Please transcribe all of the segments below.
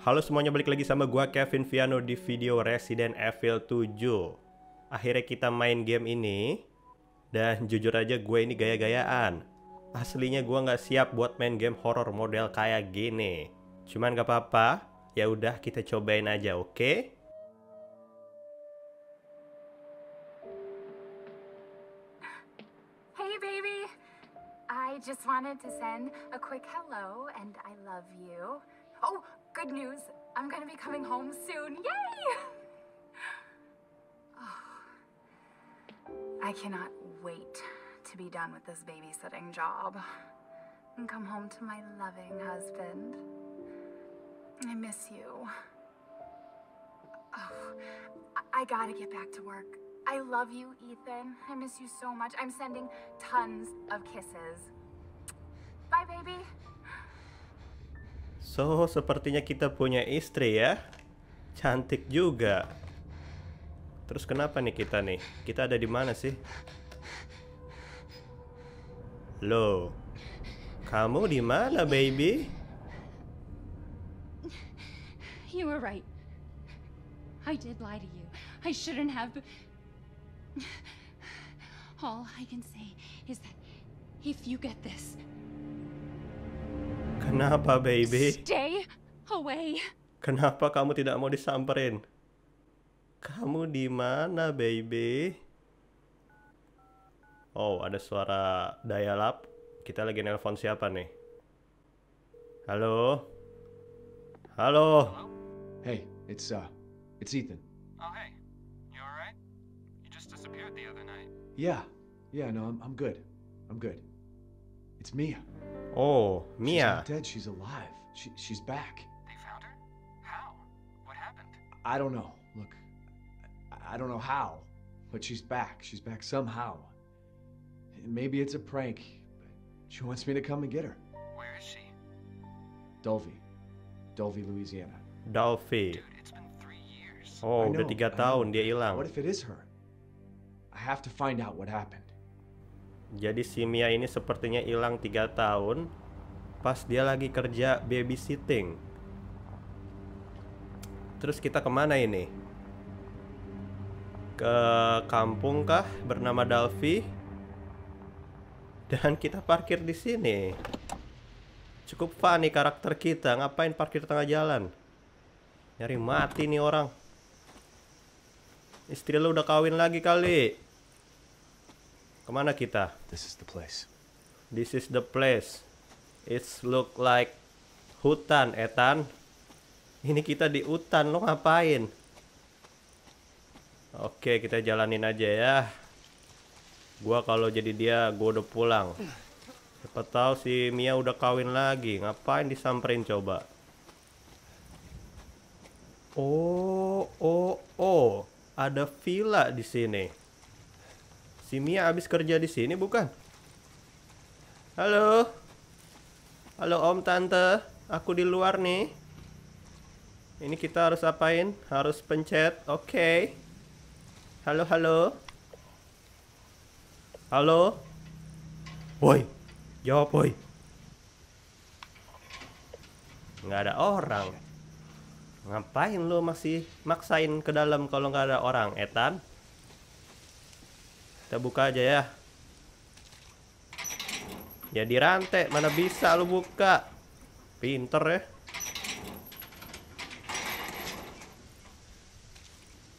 Halo semuanya, balik lagi sama gua Kevin Viano di video Resident Evil 7 Akhirnya kita main game ini Dan jujur aja gue ini gaya-gayaan Aslinya gue nggak siap buat main game horror model kayak gini Cuman gak apa-apa, ya udah kita cobain aja oke? Okay? I just wanted to send a quick hello and I love you Oh, Good news, I'm gonna be coming home soon. Yay! oh, I cannot wait to be done with this babysitting job and come home to my loving husband. I miss you. Oh, I, I gotta get back to work. I love you, Ethan. I miss you so much. I'm sending tons of kisses. Bye, baby. So, sepertinya kita punya istri ya. Cantik juga. Terus kenapa nih kita nih? Kita ada di mana sih? Loh. Kamu di mana, baby? You were right. I did lie to you. I shouldn't have. All I can say is that if you get this, Kenapa, baby? Stay away. Kenapa kamu tidak mau disamperin? Kamu di mana, baby? Oh, ada suara dial up. Kita lagi nelpon siapa nih? Halo? Halo? Hey, it's uh, it's Ethan. Oh, hey. You all right? You just disappeared the other night. Yeah. Yeah, no, I'm I'm good. I'm good. It's Mia. Oh, Mia. She's not dead. She's alive. She, she's back. They found her? How? What happened? I don't know. Look, I don't know how, but she's back. She's back somehow. maybe it's a prank, but she wants me to come and get her. Where is she? Dolby. Dolby, Louisiana. Dolby. Dude, it's been three years. Oh, know, udah tiga tahun dia hilang. What if it is her? I have to find out what happened. Jadi si Mia ini sepertinya hilang tiga tahun pas dia lagi kerja babysitting. Terus kita kemana ini? Ke kampung kah bernama Dalvi? Dan kita parkir di sini. Cukup fun karakter kita. Ngapain parkir tengah jalan? Nyari mati nih orang. Istri lo udah kawin lagi kali. Kemana kita? This is the place. This is the place. It's look like hutan, Ethan. Ini kita di hutan, lo ngapain? Oke, kita jalanin aja ya. Gua kalau jadi dia, gua udah pulang. Siapa tahu si Mia udah kawin lagi. Ngapain disamperin coba? Oh, oh, oh. Ada villa di sini. Si Mia habis kerja di sini bukan? Halo. Halo Om Tante, aku di luar nih. Ini kita harus apain? Harus pencet. Oke. Okay. Halo, halo. Halo. Woi. Jawab, woi. Nggak ada orang. Ngapain lo masih maksain ke dalam kalau nggak ada orang, Etan? Kita buka aja ya. Ya di rantai, mana bisa lu buka? Pinter ya.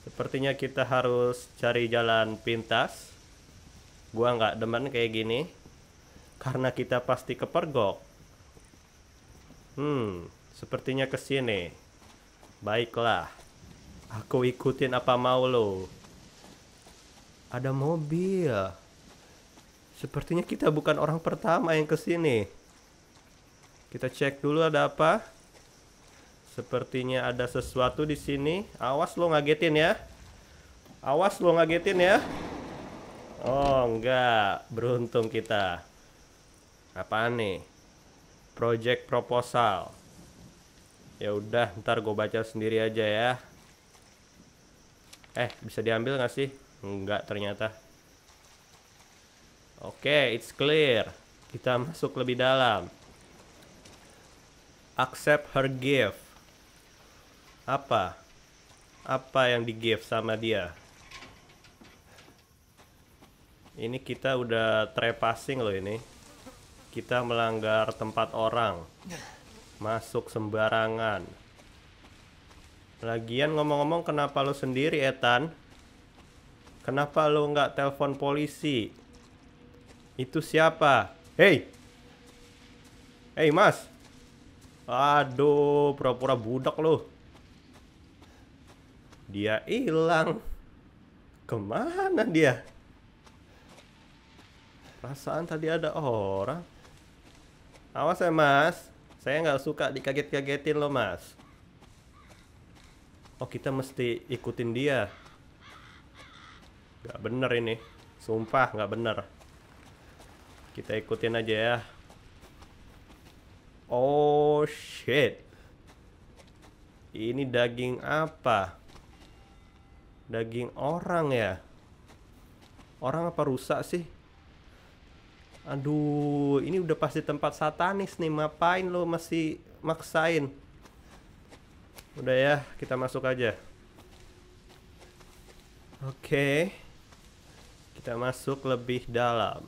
Sepertinya kita harus cari jalan pintas. Gua nggak demen kayak gini. Karena kita pasti kepergok. Hmm, sepertinya ke sini. Baiklah. Aku ikutin apa mau lo. Ada mobil. Sepertinya kita bukan orang pertama yang kesini. Kita cek dulu ada apa. Sepertinya ada sesuatu di sini. Awas lo ngagetin ya. Awas lo ngagetin ya. Oh enggak, beruntung kita. Apa nih? Project proposal. Ya udah, ntar gue baca sendiri aja ya. Eh, bisa diambil nggak sih? Enggak ternyata. Oke, okay, it's clear. Kita masuk lebih dalam. Accept her gift. Apa? Apa yang di gift sama dia? Ini kita udah trespassing loh ini. Kita melanggar tempat orang. Masuk sembarangan. Lagian ngomong-ngomong kenapa lo sendiri Etan? Kenapa lo nggak telepon polisi? Itu siapa? Hei! Hei, mas! Aduh, pura-pura budak lo. Dia hilang. Kemana dia? Perasaan tadi ada orang. Awas ya, mas. Saya nggak suka dikaget-kagetin lo, mas. Oh, kita mesti ikutin dia. Gak bener ini Sumpah gak bener Kita ikutin aja ya Oh shit Ini daging apa? Daging orang ya? Orang apa rusak sih? Aduh, ini udah pasti tempat satanis nih. Ngapain lo masih maksain? Udah ya, kita masuk aja. Oke. Okay. Kita masuk lebih dalam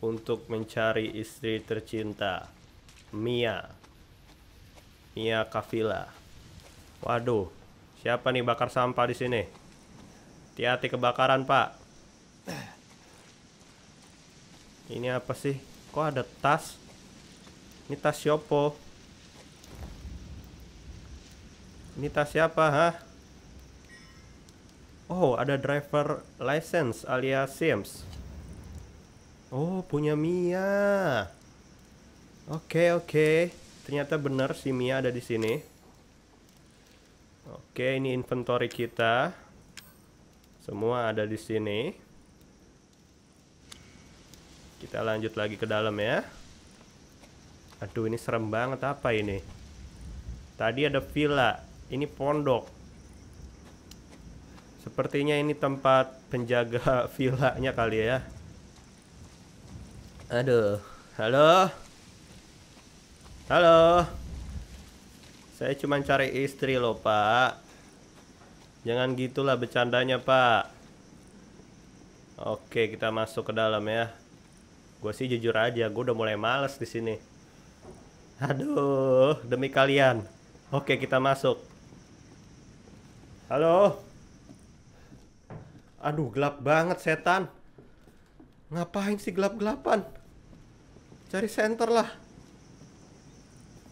untuk mencari istri tercinta, Mia. Mia Kafila. Waduh, siapa nih bakar sampah di sini? Hati-hati kebakaran, Pak. Ini apa sih? Kok ada tas? Ini tas Siopo. Ini tas siapa, hah? Oh, ada driver license alias Sims. Oh, punya Mia. Oke, okay, oke. Okay. Ternyata benar si Mia ada di sini. Oke, okay, ini inventory kita. Semua ada di sini. Kita lanjut lagi ke dalam ya. Aduh, ini serem banget apa ini? Tadi ada villa, ini pondok. Sepertinya ini tempat penjaga villanya kali ya. Aduh. Halo? Halo? Saya cuma cari istri loh, Pak. Jangan gitulah bercandanya, Pak. Oke, kita masuk ke dalam ya. Gue sih jujur aja, gue udah mulai males di sini. Aduh, demi kalian. Oke, kita masuk. Halo? Aduh gelap banget setan Ngapain sih gelap-gelapan Cari senter lah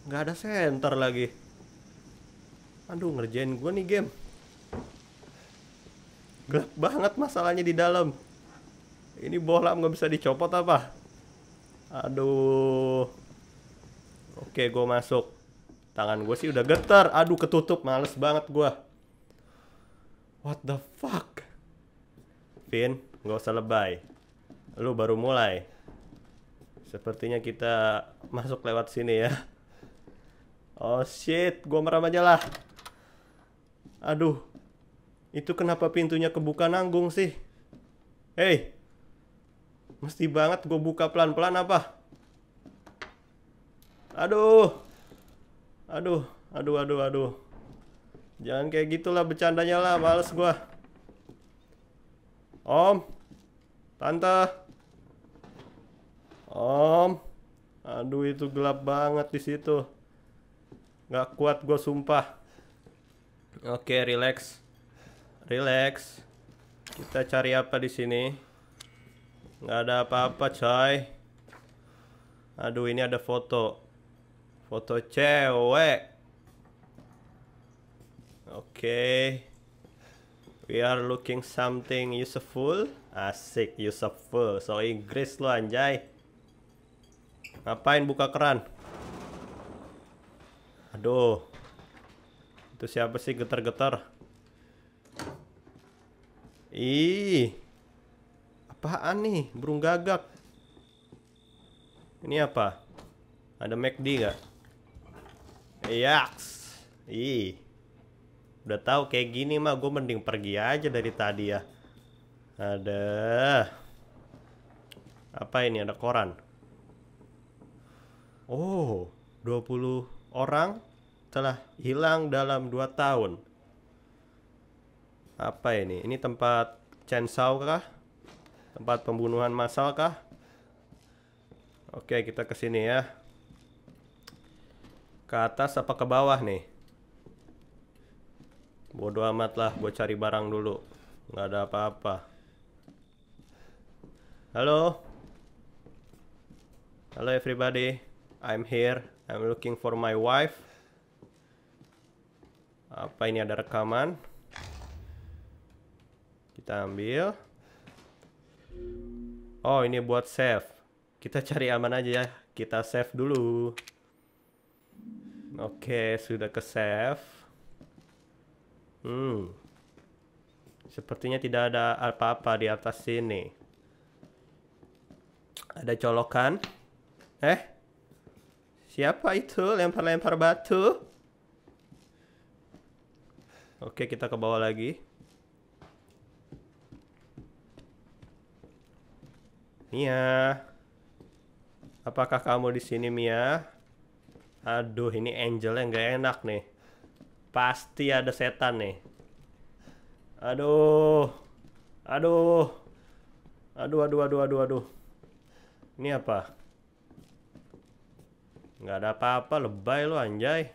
Nggak ada senter lagi Aduh ngerjain gue nih game Gelap banget masalahnya di dalam Ini bola gak bisa dicopot apa Aduh Oke gue masuk Tangan gue sih udah getar Aduh ketutup males banget gue What the fuck Vin, nggak usah lebay. Lu baru mulai. Sepertinya kita masuk lewat sini ya. Oh shit, gua merem aja lah. Aduh. Itu kenapa pintunya kebuka nanggung sih? Hei. Mesti banget gue buka pelan-pelan apa? Aduh. Aduh, aduh, aduh, aduh. Jangan kayak gitulah bercandanya lah, males gua. Om. Tante. Om. Aduh itu gelap banget di situ. Gak kuat gue sumpah. Oke, relax. Relax. Kita cari apa di sini? Gak ada apa-apa, coy. Aduh, ini ada foto. Foto cewek. Oke. Okay. We are looking something useful. Asik, useful. So Inggris lo anjay. Ngapain buka keran? Aduh. Itu siapa sih getar-getar? Ih. Apaan nih? Burung gagak. Ini apa? Ada McD gak? Yaks. Ih. Udah tahu kayak gini mah gue mending pergi aja dari tadi ya. Ada apa ini ada koran. Oh, 20 orang telah hilang dalam 2 tahun. Apa ini? Ini tempat chainsaw kah? Tempat pembunuhan massal kah? Oke, kita ke sini ya. Ke atas apa ke bawah nih? bodoh amat lah gue cari barang dulu nggak ada apa-apa halo halo everybody I'm here I'm looking for my wife apa ini ada rekaman kita ambil oh ini buat save kita cari aman aja ya kita save dulu oke okay, sudah ke save Hmm. Sepertinya tidak ada apa-apa di atas sini. Ada colokan. Eh? Siapa itu lempar-lempar batu? Oke, kita ke bawah lagi. Mia. Apakah kamu di sini, Mia? Aduh, ini Angel yang gak enak nih. Pasti ada setan nih. Aduh. Aduh. Aduh, aduh, aduh, aduh, aduh. Ini apa? Nggak ada apa-apa, lebay lo anjay.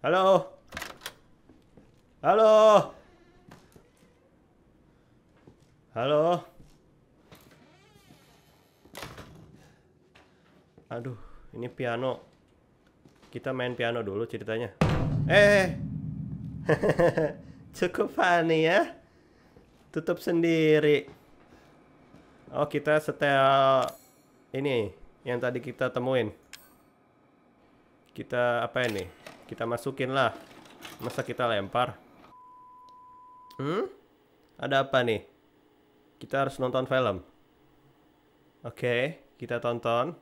Halo. Halo. Halo. Aduh, ini piano. Kita main piano dulu ceritanya. Eh. Cukup funny ya. Tutup sendiri. Oh, kita setel ini yang tadi kita temuin. Kita apa ini? Kita masukin lah. Masa kita lempar? Hmm? Ada apa nih? Kita harus nonton film. Oke, kita tonton.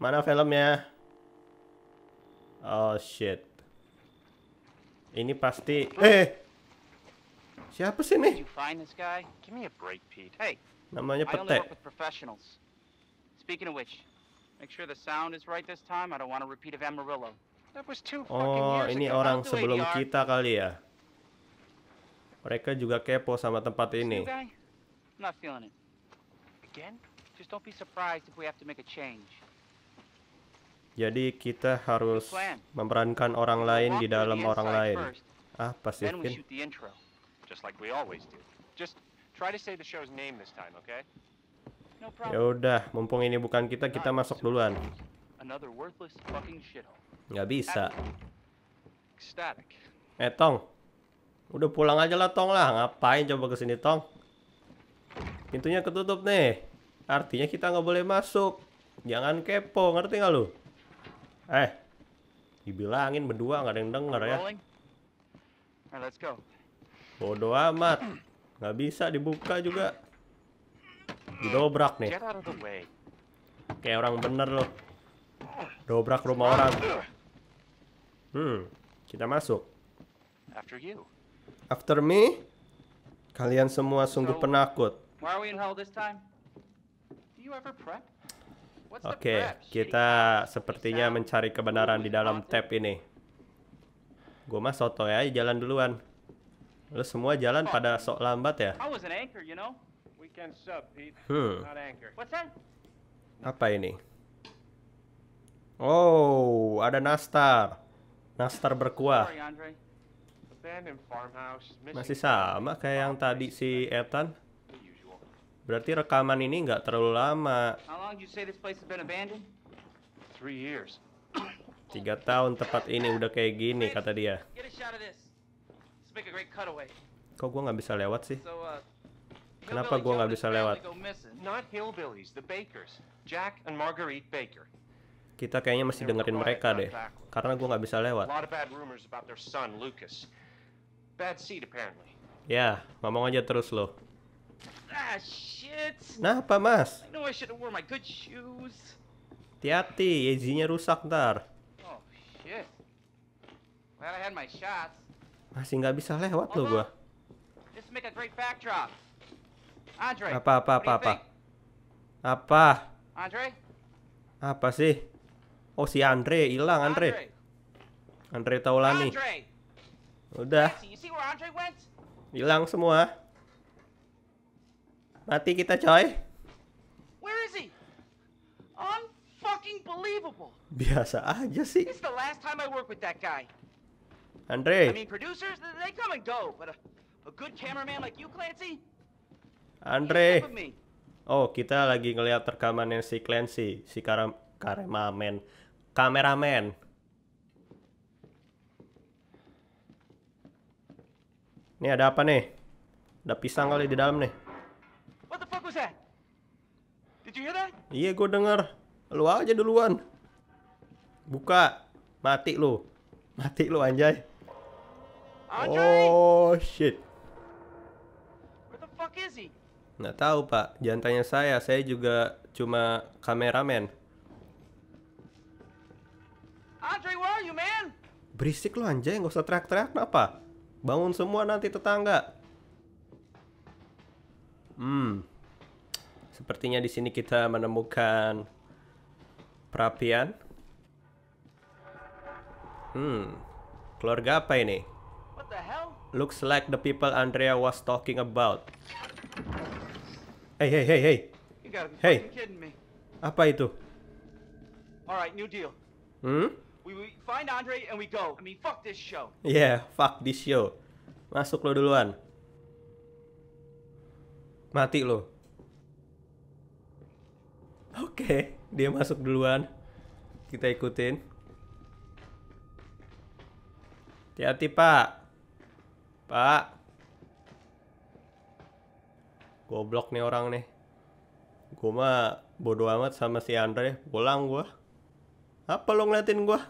Mana filmnya? Oh shit. Ini pasti eh Siapa sih nih? Namanya Pete. Speaking of which, make sure the sound is right this time. I don't want a repeat of Amarillo. That was two oh, fucking years ago. Oh, ini orang sebelum kita kali ya. Mereka juga kepo sama tempat ini. Not feeling it. Again? Just don't be surprised if we have to make a change. Jadi kita harus memerankan orang lain di dalam orang lain. Ah, pasti pasifin. Ya udah, mumpung ini bukan kita, kita masuk duluan. Nggak bisa. Eh, Tong. Udah pulang aja lah, Tong lah. Ngapain coba kesini, Tong? Pintunya ketutup nih. Artinya kita nggak boleh masuk. Jangan kepo, ngerti nggak lu? Eh, dibilangin berdua nggak ada yang denger ya. Bodoh amat, nggak bisa dibuka juga. Didobrak nih. Kayak orang bener loh. Dobrak rumah orang. Hmm, kita masuk. After you. After me? Kalian semua sungguh penakut. Why are we in hell this time? Do you ever prep? Oke, kita sepertinya mencari kebenaran di dalam tab ini. Gua mah soto ya, jalan duluan. Lo semua jalan oh. pada sok lambat ya? Hmm. Apa ini? Oh, ada nastar. Nastar berkuah. Masih sama kayak yang tadi si Ethan. Berarti rekaman ini nggak terlalu lama. Tiga tahun tepat ini udah kayak gini kata dia. Kok gue nggak bisa lewat sih? Uh, Kenapa gue nggak bisa lewat? Kita kayaknya masih dengerin mereka deh, karena gue nggak bisa lewat. Ya, ngomong aja terus loh nah shit. Mas? Hati-hati, Yezinya rusak ntar. Oh, Masih nggak bisa lewat Although, loh gua. apa apa apa apa? Apa? Andre? Apa sih? Oh si Andre hilang Andre. Andre Taulani. Andre. Udah. Hilang semua. Mati kita coy. Where is he? Unfucking believable. Biasa aja sih. This is the last time I work with that guy. Andre. I mean producers they come and go, but a, a good cameraman like you Clancy. Andre. Oh, kita lagi ngelihat rekamannya si Clancy, si karam karemamen, kameramen. Ini ada apa nih? Ada pisang kali di dalam nih. Iya, gue denger. Lu aja duluan. Buka. Mati lu. Mati lu, anjay. Andre? Oh, shit. Where the fuck is he? Nggak tahu, Pak. Jangan tanya saya. Saya juga cuma kameramen. Andre, where are you, man? Berisik lu, anjay. Nggak usah teriak-teriak, kenapa? Bangun semua nanti tetangga. Hmm. Sepertinya di sini kita menemukan perapian. Hmm, keluarga apa ini? Looks like the people Andrea was talking about. Hey, hey, hey, hey. Hey. Apa itu? Alright, new deal. Hmm? We, we find Andre and we go. I mean, fuck this show. Yeah, fuck this show. Masuk lo duluan. Mati lo. Oke, dia masuk duluan. Kita ikutin. Hati-hati, Pak. Pak. Goblok nih orang nih. Gue mah bodo amat sama si Andre. Pulang gue. Apa lo ngeliatin gue?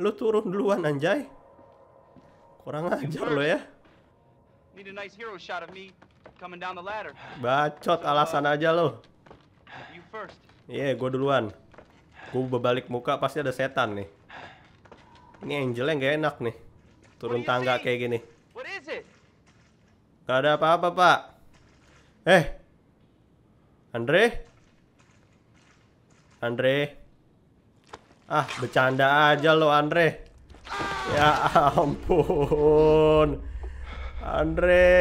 Lo turun duluan, anjay. Kurang ajar lo ya. Bacot alasan aja lo. Iya, yeah, gue duluan. Gue berbalik muka pasti ada setan nih. Ini Angelnya nggak enak nih. Turun tangga kayak gini. Gak ada apa-apa, Pak. Eh. Andre? Andre? Ah, bercanda aja lo, Andre. Ya ampun. Andre.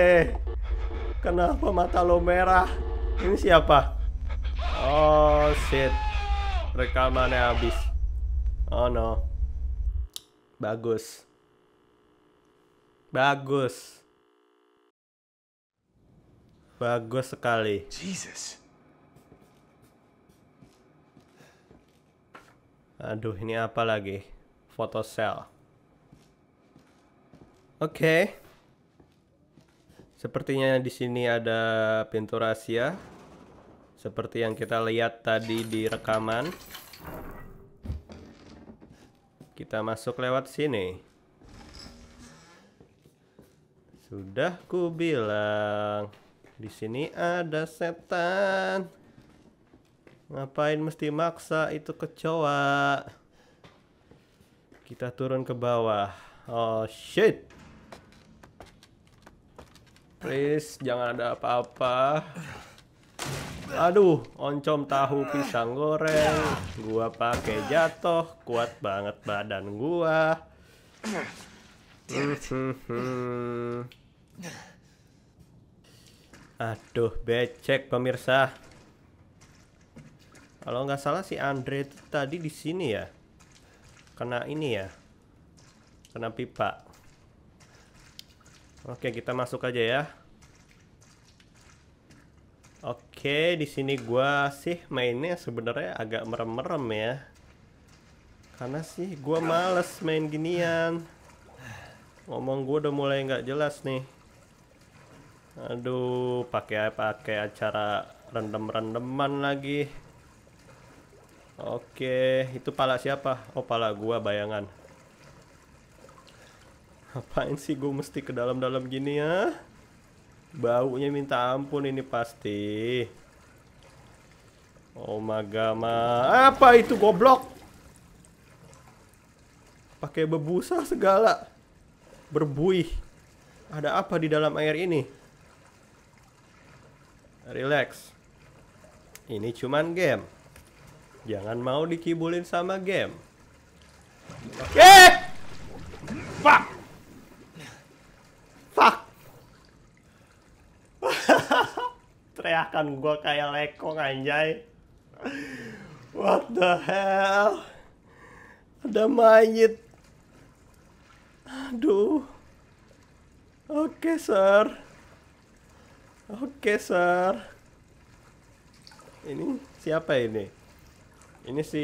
Kenapa mata lo merah? Ini siapa? Oh shit. Rekamannya habis. Oh no. Bagus. Bagus. Bagus sekali. Jesus. Aduh, ini apa lagi? Foto sel. Oke. Okay. Sepertinya di sini ada pintu rahasia. Seperti yang kita lihat tadi di rekaman. Kita masuk lewat sini. Sudah ku bilang di sini ada setan. Ngapain mesti maksa itu kecoa? Kita turun ke bawah. Oh shit. Please jangan ada apa-apa. Aduh, oncom tahu pisang goreng. Gua pakai jatuh, kuat banget badan gua. Aduh, becek pemirsa. Kalau nggak salah si Andre itu tadi di sini ya. Kena ini ya. Kena pipa. Oke, kita masuk aja ya. Oke, di sini gua sih mainnya sebenarnya agak merem-merem ya. Karena sih gua males main ginian. Ngomong gua udah mulai nggak jelas nih. Aduh, pakai pakai acara rendem-rendeman lagi. Oke, itu pala siapa? Oh, pala gua bayangan. Apain sih gua mesti ke dalam-dalam gini ya? Baunya minta ampun ini pasti. Oh magama. Apa itu goblok? Pakai bebusa segala. Berbuih. Ada apa di dalam air ini? Relax. Ini cuman game. Jangan mau dikibulin sama game. Eh! Fuck! kan gue kayak lekong anjay what the hell ada mayit aduh oke okay, sir oke okay, sir ini siapa ini ini si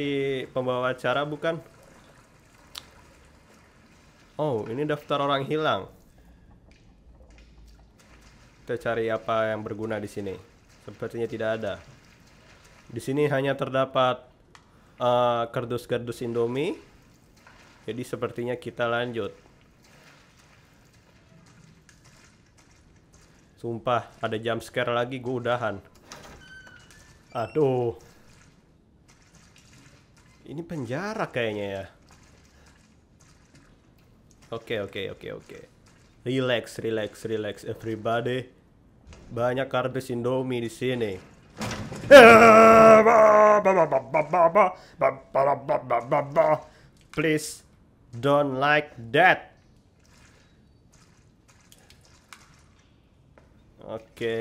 pembawa acara bukan oh ini daftar orang hilang kita cari apa yang berguna di sini Sepertinya tidak ada. Di sini hanya terdapat kardus eh, kardus-kardus Indomie. Jadi sepertinya kita lanjut. Sumpah, ada jump scare lagi gue udahan. Aduh. Ini penjara kayaknya ya. Oke, okay, oke, okay, oke, okay, oke. Relax, relax, relax everybody. Banyak kardus Indomie di sini. Please don't like that. Oke,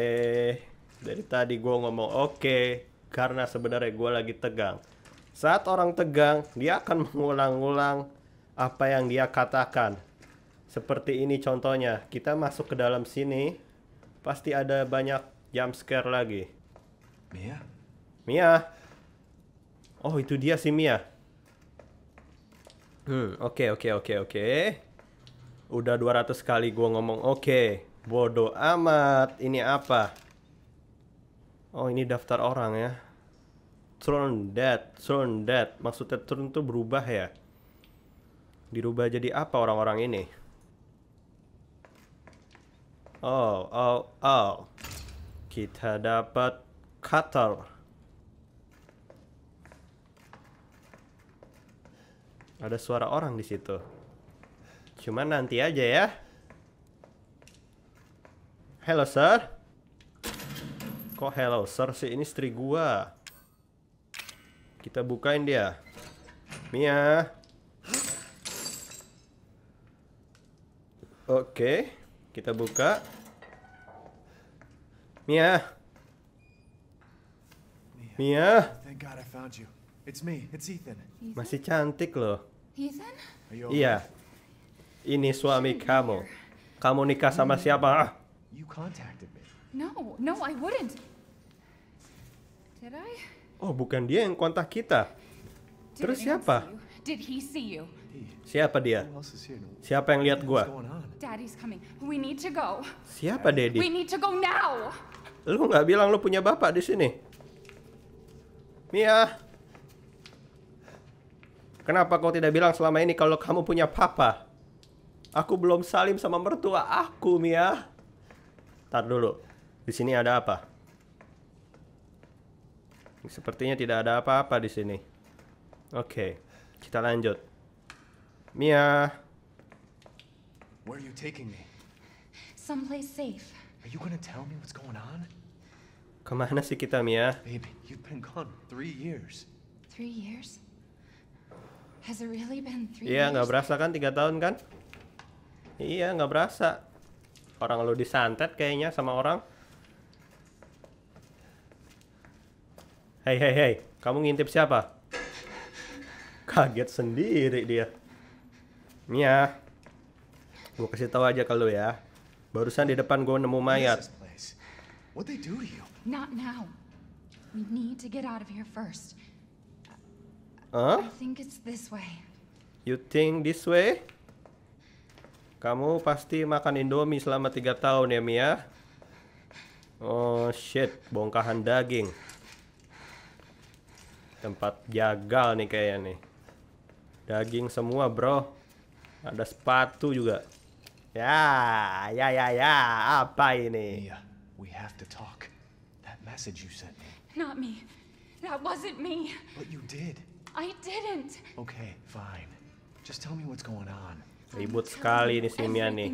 dari tadi gue ngomong oke karena sebenarnya gue lagi tegang. Saat orang tegang, dia akan mengulang-ulang apa yang dia katakan. Seperti ini contohnya, kita masuk ke dalam sini pasti ada banyak jump scare lagi. Mia? Mia? Oh, itu dia si Mia. Hmm, oke okay, oke okay, oke okay, oke. Udah 200 kali gua ngomong oke. Okay. Bodoh amat, ini apa? Oh, ini daftar orang ya. Throne dead, throne dead. Maksudnya throne tuh berubah ya? Dirubah jadi apa orang-orang ini? Oh, oh, oh. Kita dapat cutter. Ada suara orang di situ. Cuman nanti aja ya. Hello, sir. Kok hello, sir sih? Ini istri gua. Kita bukain dia. Mia. Oke. Okay. Kita buka. Mia. Mia. Masih cantik loh. Iya. Ini suami kamu. Kamu nikah sama hmm. siapa? Oh, bukan dia yang kontak kita. Terus siapa? Did he see you? Siapa dia? Siapa yang lihat gua? Daddy's coming. We need to go. Siapa Daddy? We need to go now. Lu nggak bilang lu punya bapak di sini? Mia. Kenapa kau tidak bilang selama ini kalau kamu punya papa? Aku belum salim sama mertua aku, Mia. Tar dulu. Di sini ada apa? Sepertinya tidak ada apa-apa di sini. Oke. Okay. Kita lanjut. Mia. Where are you taking me? Someplace safe. Are you gonna tell me what's going on? Kemana sih kita, Mia? Baby, you've been gone three years. Three years? Has it really been three iya, years? Iya, nggak berasa kan tiga tahun kan? Iya, nggak berasa. Orang lu disantet kayaknya sama orang. Hei, hei, hei. Kamu ngintip siapa? kaget sendiri dia nih ya gue kasih tahu aja kalau ya barusan di depan gue nemu mayat What they do to you? Not now. We need to get out of here first. Huh? I think it's this way. You think this way? Kamu pasti makan Indomie selama tiga tahun ya Mia? Oh shit, bongkahan daging. Tempat jagal nih kayaknya nih. Daging semua, bro. Ada sepatu juga. Ya, ya, ya, ya. Apa ini? Mia, we have to talk. That message you sent me. Not me. That wasn't me. But you did. I didn't. Okay, fine. Just tell me what's going on. Ribut sekali ini si Mia nih.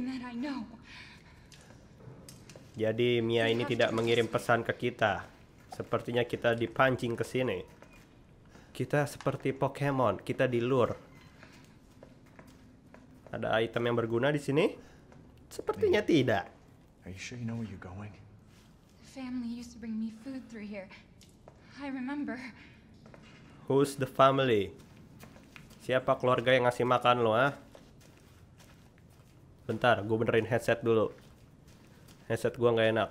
Jadi Mia ini tidak mengirim pesan ke kita. Sepertinya kita dipancing ke sini. Kita seperti Pokemon, kita dilur. Ada item yang berguna di sini? Sepertinya tidak. Who's the family? Siapa keluarga yang ngasih makan lo, ah? Bentar, gue benerin headset dulu. Headset gue nggak enak.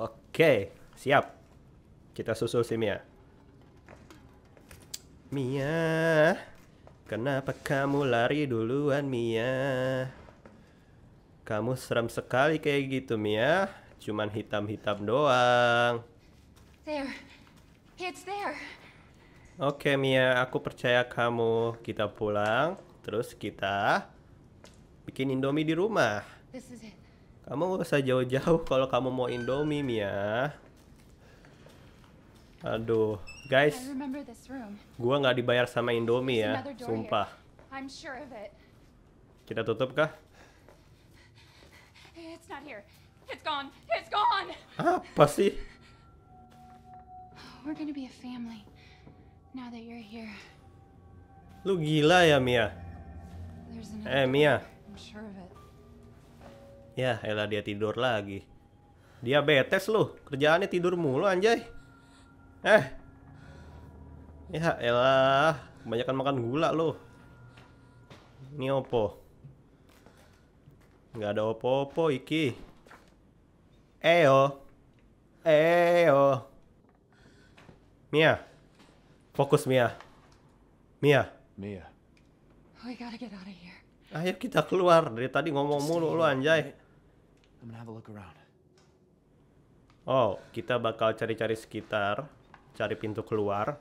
Oke, siap. Kita susul si Mia. Mia. Kenapa kamu lari duluan Mia? Kamu serem sekali kayak gitu Mia. Cuman hitam-hitam doang. There. It's there. Oke Mia, aku percaya kamu. Kita pulang, terus kita bikin Indomie di rumah. Kamu gak usah jauh-jauh kalau kamu mau Indomie, Mia. Aduh. Guys, gua nggak dibayar sama Indomie ya, sumpah. Kita tutup kah? Apa sih? Lu gila ya, Mia? Eh, Mia. Ya, elah dia tidur lagi. Dia betes lu, kerjaannya tidur mulu anjay. Eh, Ya elah, kebanyakan makan gula lo. Ini opo. Nggak ada opo-opo iki. Eo. Eo. Mia. Fokus Mia. Mia. Mia. Oh, we gotta get out of here. Ayo kita keluar. Dari tadi ngomong mulu lu anjay. Oh, kita bakal cari-cari sekitar, cari pintu keluar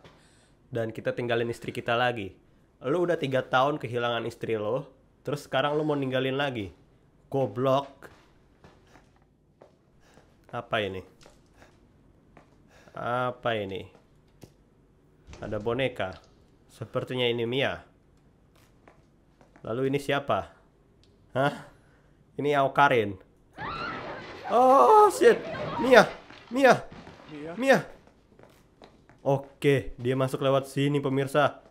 dan kita tinggalin istri kita lagi lu udah tiga tahun kehilangan istri lo terus sekarang lu mau ninggalin lagi goblok apa ini apa ini ada boneka sepertinya ini Mia lalu ini siapa hah ini Karin. oh shit Mia Mia Mia Oke, dia masuk lewat sini pemirsa.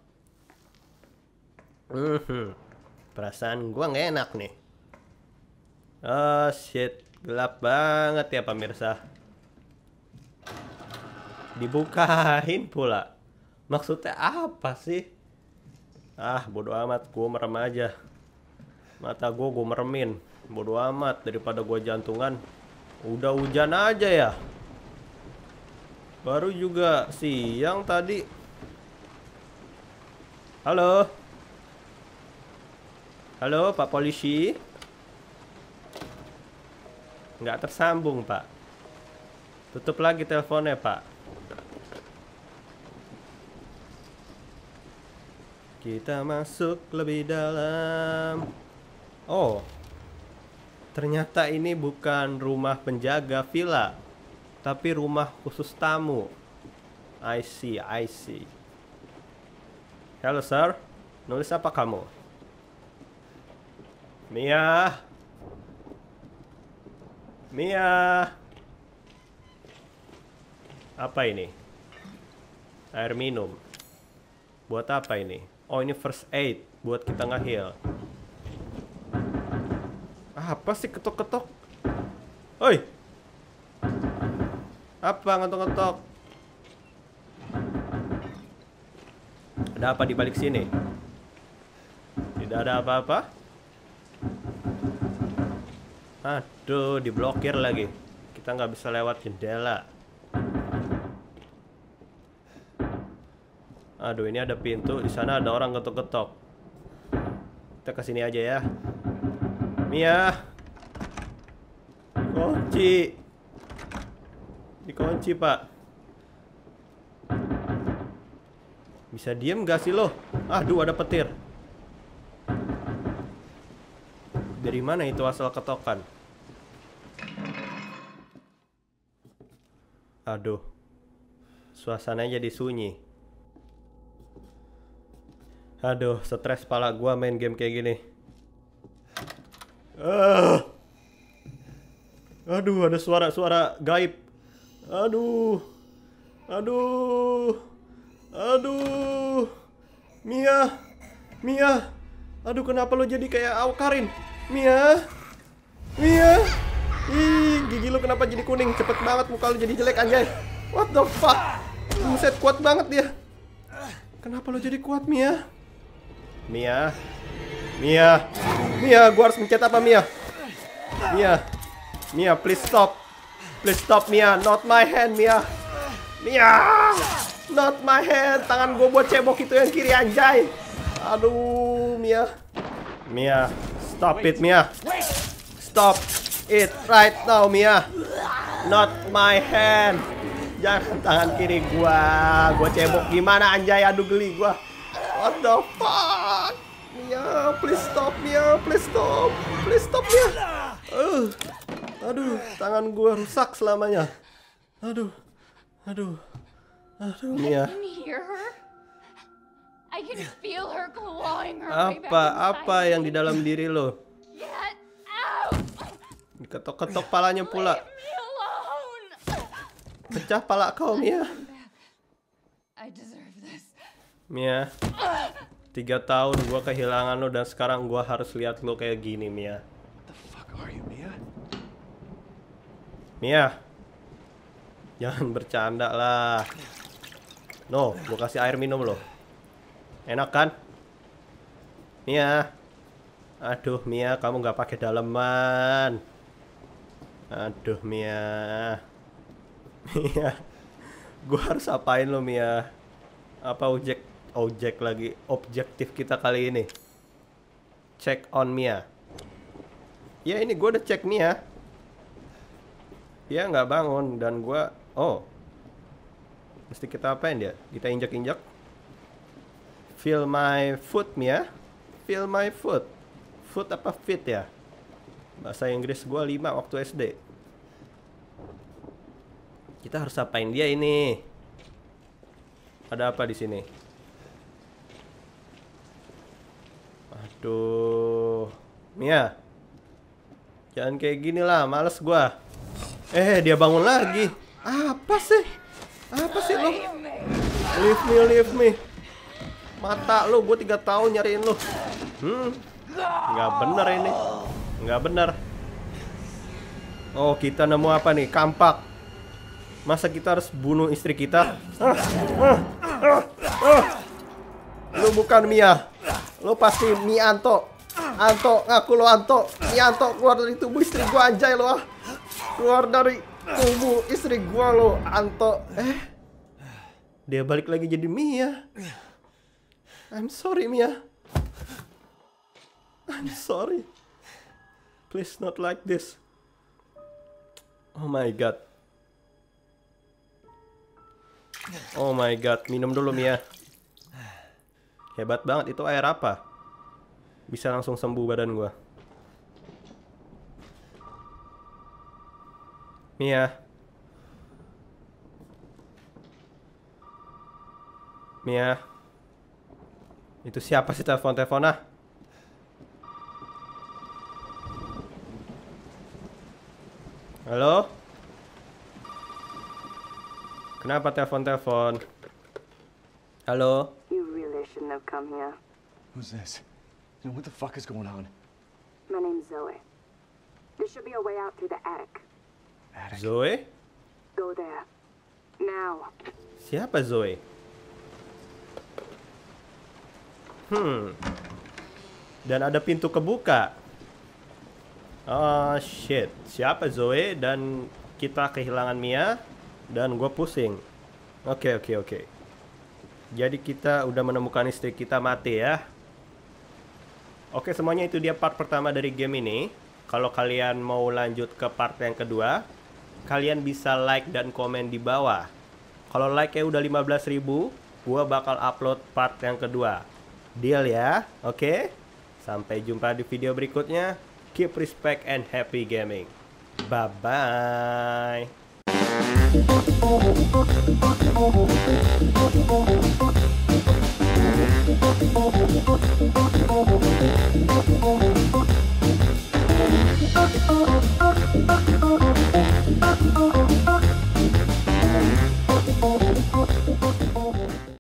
-hmm. Perasaan gua gak enak nih. Oh shit, gelap banget ya pemirsa. Dibukain pula. Maksudnya apa sih? Ah, bodoh amat, gua merem aja. Mata gua gua meremin. Bodoh amat daripada gua jantungan. Udah hujan aja ya. Baru juga siang tadi. Halo. Halo, Pak Polisi. Nggak tersambung, Pak. Tutup lagi teleponnya, Pak. Kita masuk lebih dalam. Oh. Ternyata ini bukan rumah penjaga villa tapi rumah khusus tamu. I see, I see. Hello, sir. Nulis apa kamu? Mia. Mia. Apa ini? Air minum. Buat apa ini? Oh, ini first aid. Buat kita nge-heal. Apa sih ketok-ketok? Oi! -ketok? Apa ngetok-ngetok? Ada apa di balik sini? Tidak ada apa-apa? Aduh, diblokir lagi. Kita nggak bisa lewat jendela. Aduh, ini ada pintu. Di sana ada orang ketok-ketok. Kita ke sini aja ya. Mia. Kunci. Oh, Dikunci, Pak. Bisa diem gak sih lo? Aduh, ada petir. Dari mana itu asal ketokan? Aduh. Suasananya jadi sunyi. Aduh, stres pala gua main game kayak gini. Uh. Aduh, ada suara-suara gaib. Aduh. Aduh. Aduh. Mia. Mia. Aduh kenapa lo jadi kayak Karin, Mia. Mia. Ih, gigi lo kenapa jadi kuning? Cepet banget muka lo jadi jelek anjay. What the fuck? Buset kuat banget dia. Kenapa lo jadi kuat, Mia? Mia. Mia. Mia, gua harus mencet apa, Mia? Mia. Mia, please stop. Please stop Mia, not my hand Mia. Mia, not my hand. Tangan gue buat cebok itu yang kiri anjay. Aduh, Mia. Mia, stop it Mia. Stop it right now Mia. Not my hand. Jangan tangan kiri gue Gue cebok gimana anjay aduh geli gue What the fuck? Mia, please stop Mia, please stop. Please stop Mia. Uh. Aduh, tangan gue rusak selamanya. Aduh. Aduh. Aduh, Mia. Ya. Ya. Apa apa yang di dalam diri lo? ketok ketok palanya pula. Pecah pala kau, Mia. Mia. Tiga tahun gue kehilangan lo dan sekarang gue harus lihat lo kayak gini, Mia. What the fuck are you, Mia? Mia. Jangan bercanda lah. No, gue kasih air minum loh. Enak kan? Mia. Aduh, Mia, kamu nggak pakai daleman. Aduh, Mia. Mia. Gue harus apain lo, Mia? Apa objek Ojek lagi objektif kita kali ini? Check on Mia. Ya, ini gue udah cek Mia dia nggak bangun dan gue oh mesti kita apain dia kita injak injak feel my foot ya feel my foot foot apa fit ya bahasa Inggris gue 5 waktu SD kita harus apain dia ini ada apa di sini aduh Mia jangan kayak gini lah males gue Eh, dia bangun lagi. Apa sih? Apa sih lo? Leave me, leave me. Mata lo, gue tiga tahun nyariin lo. Hmm, nggak bener ini. Nggak bener. Oh, kita nemu apa nih? Kampak. Masa kita harus bunuh istri kita? Ah, lu bukan Mia. lo pasti Mianto. Anto, ngaku lo Anto. Mianto keluar dari tubuh istri gue anjay lo ah keluar dari tubuh istri gua lo Anto eh dia balik lagi jadi Mia I'm sorry Mia I'm sorry please not like this oh my god oh my god minum dulu Mia hebat banget itu air apa bisa langsung sembuh badan gua Mia. Mia. Itu siapa sih telepon teleponnya? Ah? Halo? Kenapa telepon-telepon? Halo? You really shouldn't have come here. Who's this? And what the fuck is going on? My name's Zoe. There should be a way out through the attic. Zoe? Go there. Now. Siapa Zoe? Hmm. Dan ada pintu kebuka. Oh shit. Siapa Zoe dan kita kehilangan Mia dan gue pusing. Oke okay, oke okay, oke. Okay. Jadi kita udah menemukan istri kita mati ya. Oke semuanya itu dia part pertama dari game ini. Kalau kalian mau lanjut ke part yang kedua, kalian bisa like dan komen di bawah. Kalau like-nya udah 15 ribu, gue bakal upload part yang kedua. Deal ya? Oke? Sampai jumpa di video berikutnya. Keep respect and happy gaming. Bye-bye. Oh, oh, oh.